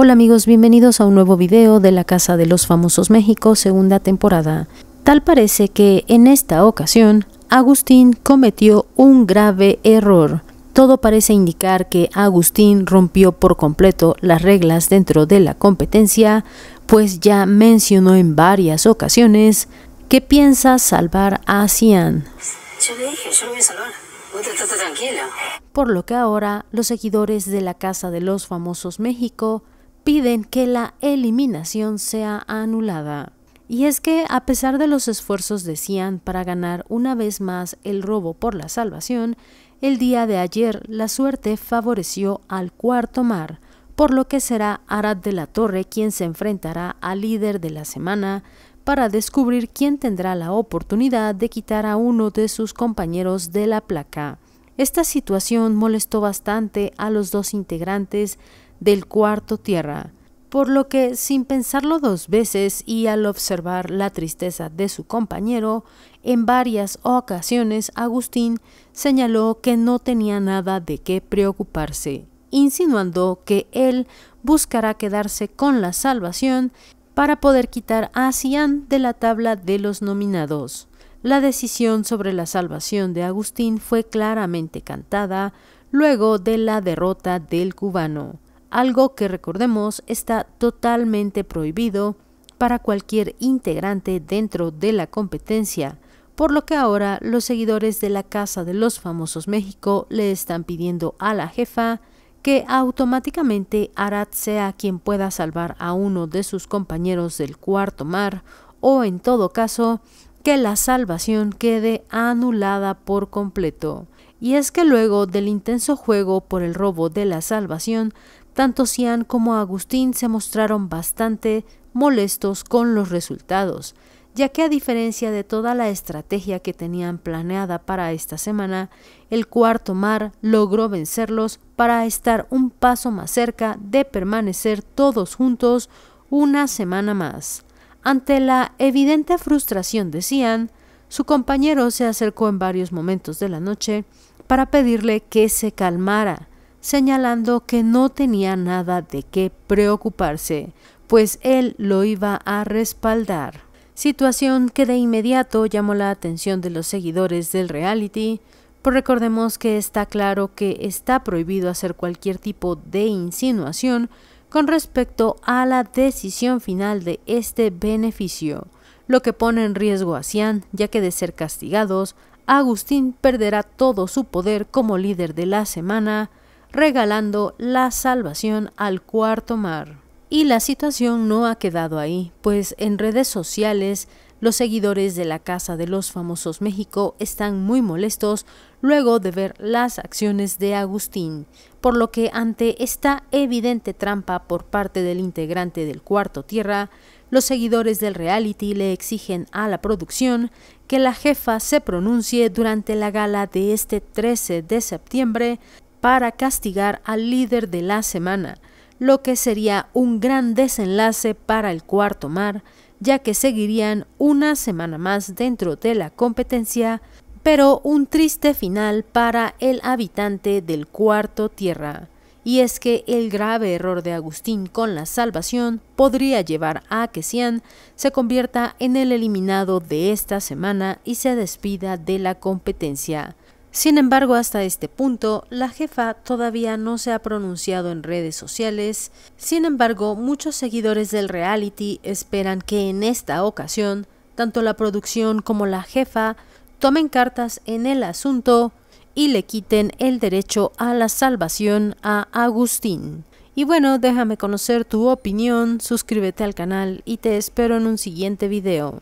Hola amigos, bienvenidos a un nuevo video de la Casa de los Famosos México, segunda temporada. Tal parece que en esta ocasión, Agustín cometió un grave error. Todo parece indicar que Agustín rompió por completo las reglas dentro de la competencia, pues ya mencionó en varias ocasiones que piensa salvar a Cian. Por lo que ahora los seguidores de la Casa de los Famosos México piden que la eliminación sea anulada. Y es que, a pesar de los esfuerzos de Cian para ganar una vez más el robo por la salvación, el día de ayer la suerte favoreció al cuarto mar, por lo que será Arad de la Torre quien se enfrentará al líder de la semana para descubrir quién tendrá la oportunidad de quitar a uno de sus compañeros de la placa. Esta situación molestó bastante a los dos integrantes del cuarto tierra, por lo que sin pensarlo dos veces y al observar la tristeza de su compañero, en varias ocasiones Agustín señaló que no tenía nada de qué preocuparse, insinuando que él buscará quedarse con la salvación para poder quitar a cian de la tabla de los nominados. La decisión sobre la salvación de Agustín fue claramente cantada luego de la derrota del cubano algo que recordemos está totalmente prohibido para cualquier integrante dentro de la competencia, por lo que ahora los seguidores de la Casa de los Famosos México le están pidiendo a la jefa que automáticamente Arad sea quien pueda salvar a uno de sus compañeros del cuarto mar o en todo caso que la salvación quede anulada por completo. Y es que luego del intenso juego por el robo de la salvación, tanto Cian como Agustín se mostraron bastante molestos con los resultados, ya que a diferencia de toda la estrategia que tenían planeada para esta semana, el cuarto mar logró vencerlos para estar un paso más cerca de permanecer todos juntos una semana más. Ante la evidente frustración de Cian, su compañero se acercó en varios momentos de la noche para pedirle que se calmara, señalando que no tenía nada de qué preocuparse, pues él lo iba a respaldar. Situación que de inmediato llamó la atención de los seguidores del reality, pues recordemos que está claro que está prohibido hacer cualquier tipo de insinuación con respecto a la decisión final de este beneficio, lo que pone en riesgo a Cian, ya que de ser castigados, Agustín perderá todo su poder como líder de la semana regalando la salvación al cuarto mar. Y la situación no ha quedado ahí, pues en redes sociales los seguidores de la Casa de los Famosos México están muy molestos luego de ver las acciones de Agustín, por lo que ante esta evidente trampa por parte del integrante del Cuarto Tierra, los seguidores del reality le exigen a la producción que la jefa se pronuncie durante la gala de este 13 de septiembre para castigar al líder de la semana, lo que sería un gran desenlace para el cuarto mar, ya que seguirían una semana más dentro de la competencia, pero un triste final para el habitante del cuarto tierra. Y es que el grave error de Agustín con la salvación podría llevar a que Sian se convierta en el eliminado de esta semana y se despida de la competencia. Sin embargo, hasta este punto, la jefa todavía no se ha pronunciado en redes sociales. Sin embargo, muchos seguidores del reality esperan que en esta ocasión, tanto la producción como la jefa tomen cartas en el asunto y le quiten el derecho a la salvación a Agustín. Y bueno, déjame conocer tu opinión, suscríbete al canal y te espero en un siguiente video.